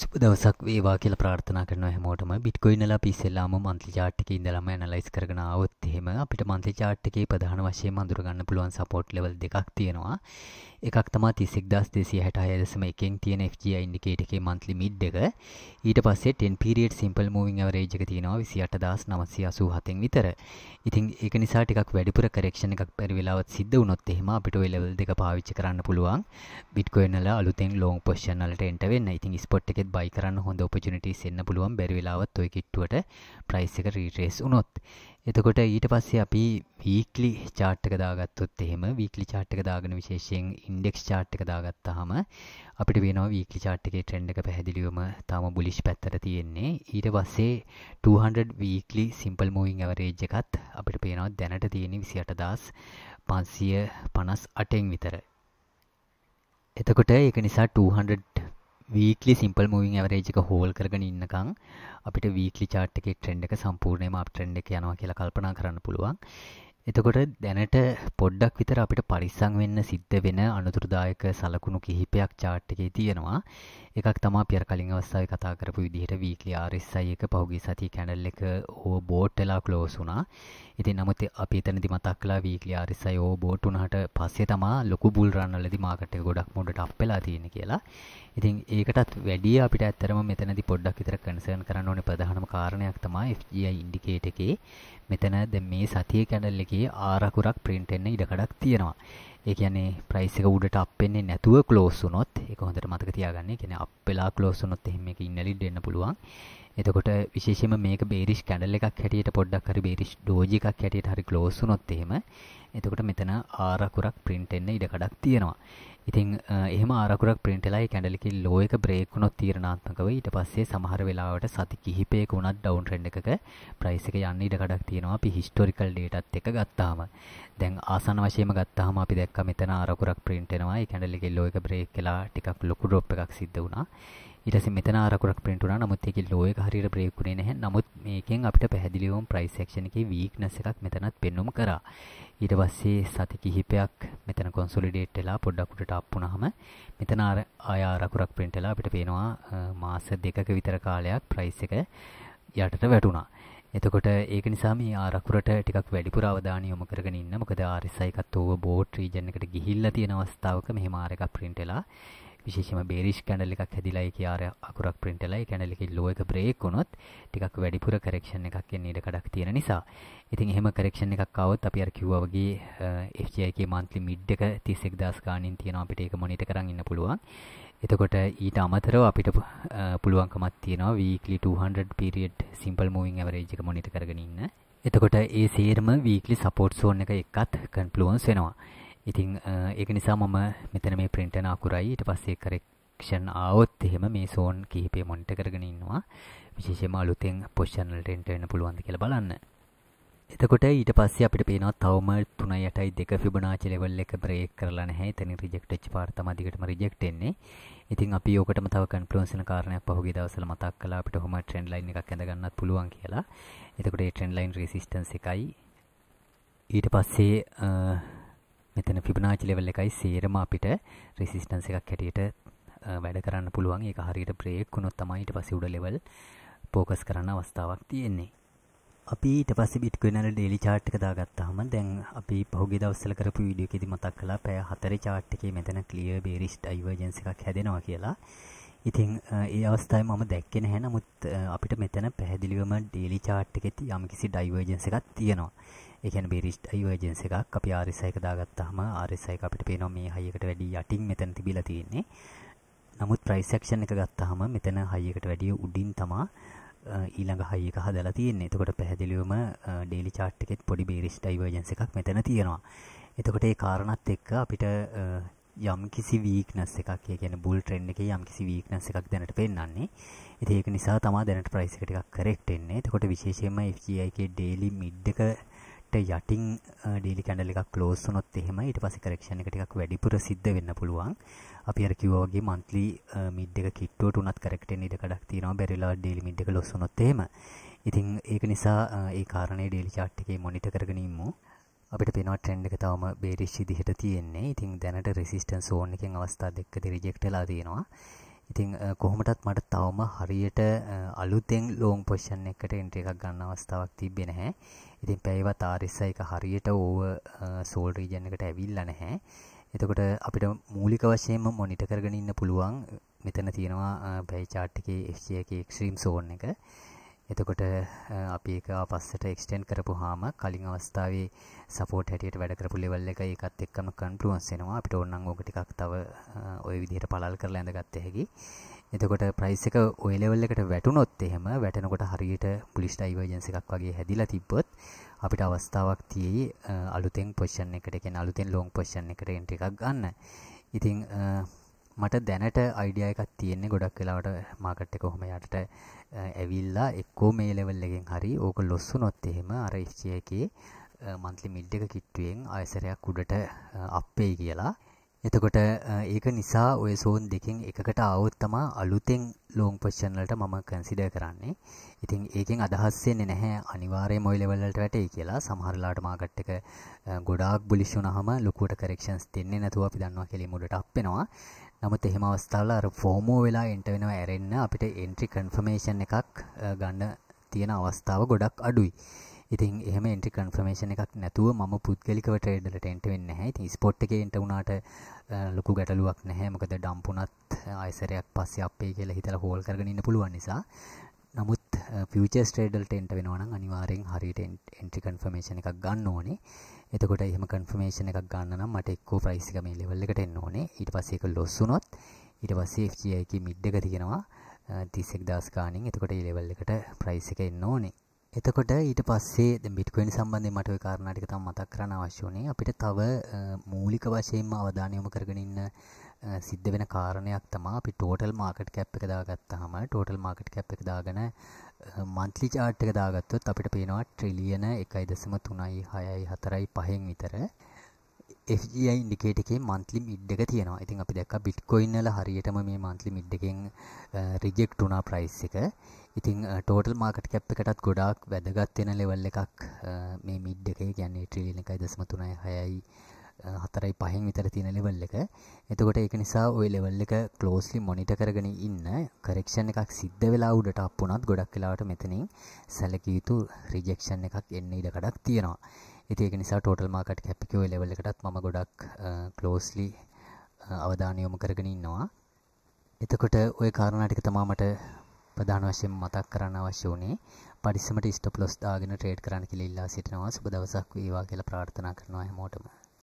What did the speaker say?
සුබ දවසක් වේවා කියලා ප්‍රාර්ථනා කරනවා හැමෝටම බිට්කොයින් වල අපි ඉස්සෙල්ලාම මන්ත්ලි chart එකේ ඉඳලාම ඇනලයිස් කරගෙන ආවොත් එහෙම අපිට මන්ත්ලි chart එකේ ප්‍රධාන වශයෙන් අඳුර ගන්න පුළුවන් support level දෙකක් තියෙනවා. එකක් තමා 31266 දශම එකෙන් තියෙන FGI indicator එකේ monthly mid එක. ඊට පස්සේ 10 period simple moving average එක තියෙනවා 28987න් විතර. ඉතින් ඒක නිසා ටිකක් වැඩිපුර correction එකක් පරි වෙලාවත් සිද්ධ වුණොත් එහෙම අපිට ওই level දෙක පාවිච්චි කරන්න පුළුවන්. Bitcoin වල අලුතෙන් long position වලට enter වෙන්න. ඉතින් spot එකෙත් buy කරන්න හොඳ opportunities එන්න පුළුවන් බැරි වෙලාවත් ওই කිට්ටුවට price එක retrace වුණොත්. එතකොට ඊට පස්සේ අපි වීක්ලි chart එක දාගත්තොත් එහෙම වීක්ලි chart එක දාගෙන විශේෂයෙන් ඉන්ඩෙක්ස් chart එක දාගත්තාම අපිට වෙනවා වීක්ලි chart එකේ trend එක පැහැදිලිවම තාම bullish පැත්තට තියෙන්නේ. ඊට පස්සේ 200 weekly simple moving average එකත් අපිට පේනවා දැනට තියෙන්නේ 28558න් විතර. එතකොට ඒක නිසා 200 වීක්ලි සිම්පල් මූවින් ඇවරේජ් එක හෝල් කරගෙන ඉන්නකම් අපිට වීක්ලි චාට් එකේ ට්‍රෙන්ඩ් එක සම්පූර්ණයෙන්ම අප් ට්‍රෙන්ඩ් එක යනවා කියලා කල්පනා කරන්න පුළුවන්. එතකොට දැනට පොඩ්ඩක් විතර අපිට පරිස්සම් වෙන්න සිද්ධ වෙන අනුතුරුදායක සලකුණු කිහිපයක් chart එකේ තියෙනවා. එකක් තමා පියර් කලින් අවස්ථාවේ කතා කරපු විදිහට වීක්ලි RSI එක පහුගිය සතිය කැනල් එක ඕව බෝට් වෙලා ක්ලෝස් වුණා. ඉතින් නමුත් අපි එතනදි මතක් කළා වීක්ලි RSI ඕව බෝට් වුණාට පස්සේ තමා ලොකු බුල් රන් වලදී මාකට් එක ගොඩක් මුඩට අප් වෙලා තියෙන්නේ කියලා. ඉතින් ඒකටත් වැඩිය අපිට ඇත්තරම මෙතනදි පොඩ්ඩක් විතර කන්සර්න් කරන්න ඕනේ ප්‍රධානම කාරණයක් තමයි FGI ඉන්ඩිකේටර් එකේ මෙතන දැන් මේ සතිය කැනල් එකේ ආරකුරක් print වෙන්න ඉඩකඩක් තියෙනවා. ඒ කියන්නේ ප්‍රයිස් එක උඩට අප් වෙන්නේ නැතුව ක්ලෝස් වුණොත් ඒක හොඳට මතක තියාගන්න. ඒ කියන්නේ අප් වෙලා ක්ලෝස් වුණොත් එහෙම මේක ඉන්න ලීඩ් වෙන්න පුළුවන්. එතකොට විශේෂයෙන්ම මේක බේරිෂ් කැන්ඩල් එකක් හැටියට පොඩ්ඩක් හරි බේරිෂ් ඩෝජ් එකක් හැටියට හරි ක්ලෝස් වුණොත් එහෙම එතකොට මෙතන ආර අකුරක් print වෙන්න ඉඩ කඩක් තියෙනවා. ඉතින් එහෙම ආරකුරක් print වෙලා ඒ කැන්ඩලකින් low එක break වුණොත් තීරණාත්මකව ඊට පස්සේ සමහර වෙලාවට සති කිහිපයක වුණත් down trend එකක price එක යන්න ඉඩ කඩක් තියෙනවා අපි historical data ත් එක ගත්තාම. දැන් ආසන්න වශයෙන්ම ගත්තාම අපි දැක්කා මෙතන ආරකුරක් print වෙනවා. ඒ කැන්ඩලකින් low එක break වෙලා ටිකක් ලොකු drop එකක් සිද්ධ වුණා. ඊට පස්සේ මෙතන අරකුරක් print වුණා. නමුත් ඒකේ low එක හරියට break වුණේ නැහැ. නමුත් මේකෙන් අපිට පැහැදිලිවම price action එකේ weakness එකක් මෙතනත් පෙන්වුම් කරා. ඊට පස්සේ සති කිහිපයක් මෙතන consolidate වෙලා පොඩ්ඩක් උඩට up වුණාම මෙතන අර ආය අරකුරක් print වෙලා අපිට පේනවා මාස දෙකක විතර කාලයක් price එක යටට වැටුණා. එතකොට ඒක නිසා මේ ආරකුරට ටිකක් වැඩිපුර අවධානය යොමු කරගෙන ඉන්න. මොකද RSI එකත් ඕව බෝට් රීජන් එකට ගිහිල්ලා තියෙන අවස්ථාවක මෙහෙම ආර එකක් print වෙලා විශේෂම බේරිෂ් කැනල් එකක් හැදිලා ඒකේ ආර අකුරක් print වෙලා ඒ කැනල් එකේ low එක break වුණොත් ටිකක් වැඩිපුර correction එකක් එන්න ඉඩ කඩක් තියෙන නිසා. ඉතින් එහෙම correction එකක් ආවොත් අපි අර කිව්වා වගේ FGI එකේ monthly mid එක 31000 ගාණින් තියෙනවා අපිට ඒක monitor කරන් ඉන්න පුළුවන්. එතකොට ඊට අමතරව අපිට පුළුවන්කමක් තියෙනවා weekly 200 period simple moving average එක monitor කරගෙන ඉන්න. එතකොට ඒ සේරම weekly support zone එක එක්කත් confluence වෙනවා. ඉතින් ඒක නිසා මම මෙතන මේ print එක අකුරයි ඊට පස්සේ correction ආවොත් එහෙම මේ zone කිහිපය monitor කරගෙන ඉන්නවා විශේෂයෙන්ම අලුතෙන් position වලට enter වෙන්න පුළුවන්ද කියලා බලන්න. එතකොට ඊට පස්සේ අපිට පේනවා තවම 3.82 Fibonacci level එක break කරලා නැහැ. එතන reject වෙච්ච පාර තමයි දිගටම reject වෙන්නේ. ඉතින් අපි ඕකටම තව කන්ෆ්ලුවන්ස් වෙන කාරණයක් පහුගිය දවස්වල මතක් කළා අපිට කොහොම trend line එකක් ඇඳ ගන්නත් පුළුවන් කියලා. එතකොට ඒ trend line resistance එකයි ඊට පස්සේ මෙතන ෆිබොනාචි ලෙවල් එකයි සේරම අපිට රෙසිස්ටන්ස් එකක් හැටියට වැඩ කරන්න පුළුවන් ඒක හරියට බ්‍රේක් වුණොත් තමයි ඊට පස්සේ උඩ ලෙවල් ફોකස් කරන්න අවස්ථාවක් තියෙන්නේ. අපි ඊට පස්සේ බිට්කොයින් වල ඩේලි chart එක දාගත්තාම දැන් අපි පහුගිය දවස්වල කරපු වීඩියෝ එකේදී මතක් කළා පැය 4 chart එකේ මෙතන clear bearish divergence එකක් හැදෙනවා කියලා. ඉතින් ඒ අවස්ථාවේ මම දැක්කේ නැහැ නමුත් අපිට මෙතන පැහැදිලිවම ඩේලි chart එකේ යම්කිසි divergence එකක් තියෙනවා. එකන බිරිස්ට අයෝජන්ස එකක් අපි ආරිසයක දාගත්තාහම ආරිසයක අපිට පේනවා මේ හයකට වැඩි යටින් මෙතන තිබිලා තියෙන්නේ නමුත් ප්‍රයිස් සෙක්ෂන් එක ගත්තාහම මෙතන හයකට වැඩිය උඩින් තමා ඊළඟ හය එක හදලා තියෙන්නේ. එතකොට පැහැදිලිවම ඩේලි chart එකෙත් පොඩි bearish divergence එකක් මෙතන තියෙනවා. එතකොට ඒ කාරණාත් එක්ක අපිට යම්කිසි weakness එකක්, ඒ කියන්නේ bull trend එකේ යම්කිසි weakness එකක් දැනට පෙන්නන්නේ. ඉතින් ඒක නිසා තමයි දැනට price එක ටිකක් correct වෙන්නේ. එතකොට විශේෂයෙන්ම FGI එකේ daily mid එක අපිට යටින් ඩීලි කැන්ඩල් එකක් ක්ලෝස් වුණොත් එහෙම ඊට පස්සේ කරෙක්ෂන් එක ටිකක් වැඩිපුර සිද්ධ වෙන්න පුළුවන්. අපි අර කිව්වා වගේ monthly mid එක කිට්ටුවට උනත් කරෙක්ටෙන් ඉඩ කඩක් තියෙනවා. බැරිලා ඩීලි mid එක ලොස් වුණොත් එහෙම. ඉතින් ඒක නිසා ඒ කාරණේ ඩීලි chart එකේ monitor කරගෙන ඉමු. අපිට පෙනවා ට්‍රෙන්ඩ් එක තවම බේරිෂ් විදිහට තියෙන්නේ. ඉතින් දැනට රෙසිස්ටන්ස් ඕන් එකෙන් අවස්ථා දෙකකදී රිජෙක්ට් වෙලා තියෙනවා. ඉතින් කොහොමටත් මට තවම හරියට අලුතෙන් ලෝන් පොෂන් එකට එන්ට්‍ර එකක් ගන්න අවස්ථාවක් තිබෙන හැ ඉතින් පැයිවත් ආරිස්ස එක හරියට ඕව සෝල් රීජන් එකට ඇවිල්ල නැහැ එතකොට අපිට මූලික වශයෙන්ම මොනිට කරගෙන ඉන්න පුළුවන් මෙතන තියෙනවා පැයි චාට් එකේ එක්ෂය එක එක්ස්ට්‍රීම් සෝන් එක එතකොට අපි ඒක ආපස්සට එක්ස්ටෙන්ඩ් කරපුවාම කලින් අවස්ථාවේ සපෝට් හැටියට වැඩ කරපු ලෙවල් එක ඒකත් එක්කම කන්ෆ්ලුවන්ස් වෙනවා. අපිට ඕනනම් ඕක ටිකක් තව ওই විදිහට පළල් කරලා ඇඳගත්ත හැකි. එතකොට ප්‍රයිස් එක ওই ලෙවල් එකට වැටුනොත් එහෙම වැටෙනකොට හරියට පුලිස් ඩයිවර්ජන්ස් එකක් වගේ හැදිලා තිබ්බොත් අපිට අවස්ථාවක් තියෙයි අලුතෙන් පොසිෂන් එකට කියන්නේ අලුතෙන් ලොං පොසිෂන් එකට එන්ට්‍රි එකක් ගන්න. ඉතින් මට දැනට අයිඩියා එකක් තියෙන්නේ ගොඩක් වෙලාවට මාකට් එක කොහොම යටට ඇවිල්ලා එක්කෝ මේ ලෙවල් එකෙන් හරි ඕක ලොස් වුණොත් එහෙම අර FG එකේ monthly mid එක කිට්ටුවෙන් ආයසරයක් උඩට අප් වෙයි කියලා එතකොට ඒක නිසා ඔය සෝන් දෙකෙන් එකකට આવොත් තමයි අලුතෙන් ලොන් පොසිෂන් වලට මම කන්සිඩර් කරන්නේ. ඉතින් ඒකෙන් අදහස් වෙන්නේ නැහැ අනිවාර්යයෙන්ම ওই ලෙවල් වලට වැටෙයි කියලා. සමහර ලාට මාකට් එක ගොඩාක් බුලිෂ් වුණාම ලොකුවට කරෙක්ෂන්ස් දෙන්නේ නැතුව අපි දන්නවා කියලා මුලට අප් වෙනවා. නමුත් එහෙම අවස්ථාවල අර ෆෝමෝ වෙලා එන්ටර් වෙනවා ඇරෙන්න අපිට එන්ට්‍රි කන්ෆර්මේෂන් එකක් ගන්න තියෙන අවස්ථාව ගොඩක් අඩුයි. ඉතින් එහෙම එන්ට්‍රි කන්ෆර්මේෂන් එකක් නැතුව මම පුද්ගලිකව ට්‍රේඩ්වලට එන්ටර් වෙන්නේ නැහැ. ඉතින් ස්පොට් එකේ එන්ටර් වුණාට ලොකු ගැටලුවක් නැහැ මොකද ඩම්පුනත් ආයසරයක් පස්සේ අපේ කියලා හිතලා හෝල් කරගෙන ඉන්න පුළුවන් නිසා නමුත් ෆියුචර්ස් ට්‍රේඩල්ට එන්ට වෙනවා නම් අනිවාර්යෙන් හරියට එන්ට්‍රි කන්ෆර්මේෂන් එකක් ගන්න ඕනේ. එතකොට එහෙම කන්ෆර්මේෂන් එකක් ගන්න නම් මට එක්කෝ ප්‍රයිස් එක මේ ලෙවල් එකට එන්න ඕනේ. ඊට පස්සේ ඒක ලොස් වුණොත් ඊට පස්සේ FGI එකේ මිඩ් එක තියෙනවා 31000 ගාණින්. එතකොට ඒ ලෙවල් එකට ප්‍රයිස් එක එන්න ඕනේ. එතකොට ඊට පස්සේ දැන් බිට්කොයින් සම්බන්ධයෙන් මට ওই කාරණා ටික තමයි මතක් කරන්න අවශ්‍ය වුණේ. අපිට තව මූලික වශයෙන්ම අවධානය යොමු කරගෙන ඉන්න සිද්ධ වෙන කාරණයක් තමයි අපි ටෝටල් මාකට් කැප් එක දාගත්තාම ටෝටල් මාකට් කැප් එක දාගෙන මන්ත්ලි chart එක දාගත්තොත් අපිට පේනවා ට්‍රිලියන 1.3 6.4 5න් විතර. FGI ඉන්ඩිකේට එකේ මන්ත්ලි මිඩ් එක තියෙනවා. ඉතින් අපි දැක්කා බිට්කොයින් වල හරියටම මේ මන්ත්ලි මිඩ් එකෙන් රිජෙක්ට් වුණා ප්‍රයිස් එක. ඉතින් ටෝටල් මාකට් කැප් එකටත් ගොඩාක් වැදගත් වෙන ලෙවල් එකක් මේ මිඩ් එකේ කියන්නේ ට්‍රිලියන් 1.36යි 4.5න් විතර තියෙන ලෙවල් එක. එතකොට ඒක නිසා ওই ලෙවල් එක ක්ලෝස්ලි මොනිටර් කරගෙන ඉන්න කරෙක්ෂන් එකක් සිද්ධ වෙලා උඩට අප් වුණත් ගොඩක් වෙලාවට මෙතනින් සැලකිය යුතු රිජෙක්ෂන් එකක් එන්න ඉඩ කඩක් තියෙනවා. ඉතිඒක නිසා ටෝටල් මාකට කැපිකෝ ලෙවලකටත් ම ගොඩක් කලෝස්ලි අවධානයොම කරගෙන ඉන්නවා එතකොට ඔය කාරණටික තමාමට ප්‍රධාන වශයෙන් මතක් කරන්න අවශ්‍ය වනේ පරිසමට ස්ටප්ලොස් දාගෙන ට්‍රේඩ් කරන්න කිලල්ලා සිටනවා සුබ දවසක් වේවා කියලා ප්‍රාර්ථනා කරනවා හැමෝටම